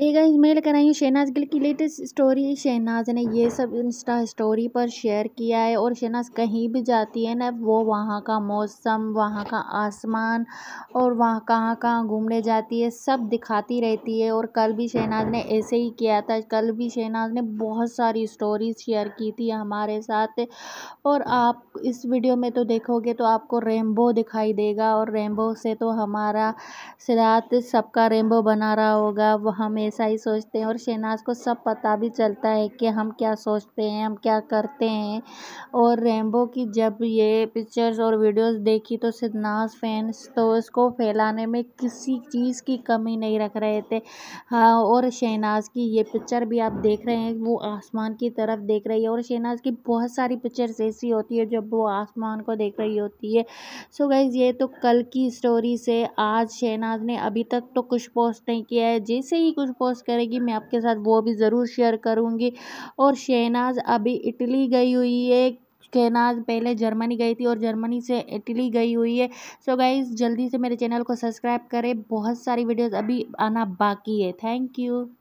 एक गाइस मैं लेकर आई हूँ शहनाज गिल की लेटेस्ट स्टोरी शहनाज ने ये सब इंस्टा स्टोरी पर शेयर किया है और शहनाज कहीं भी जाती है ना वो वहाँ का मौसम वहाँ का आसमान और वहाँ कहाँ कहाँ घूमने जाती है सब दिखाती रहती है और कल भी शहनाज ने ऐसे ही किया था कल भी शहनाज ने बहुत सारी स्टोरीज शेयर की थी हमारे साथ और आप इस वीडियो में तो देखोगे तो आपको रेमबो दिखाई देगा और रेमबो से तो हमारा सिरात सबका रेमबो बना रहा होगा वह हमें हमेशा ही सोचते हैं और शहनाज को सब पता भी चलता है कि हम क्या सोचते हैं हम क्या करते हैं और रेमबो की जब ये पिक्चर्स और वीडियोस देखी तो शहनाज फैंस तो उसको फैलाने में किसी चीज़ की कमी नहीं रख रहे थे हाँ और शहनाज की ये पिक्चर भी आप देख रहे हैं वो आसमान की तरफ देख रही है और शहनाज की बहुत सारी पिक्चर्स ऐसी होती है जब वो आसमान को देख रही होती है सो गाइज ये तो कल की स्टोरी से आज शहनाज ने अभी तक तो कुछ पोस्ट नहीं किया है जैसे ही कुछ पोस्ट करेगी मैं आपके साथ वो भी ज़रूर शेयर करूँगी और शहनाज अभी इटली गई हुई है शहनाज पहले जर्मनी गई थी और जर्मनी से इटली गई हुई है सो गाइज़ जल्दी से मेरे चैनल को सब्सक्राइब करें बहुत सारी वीडियोज़ अभी आना बाकी है थैंक यू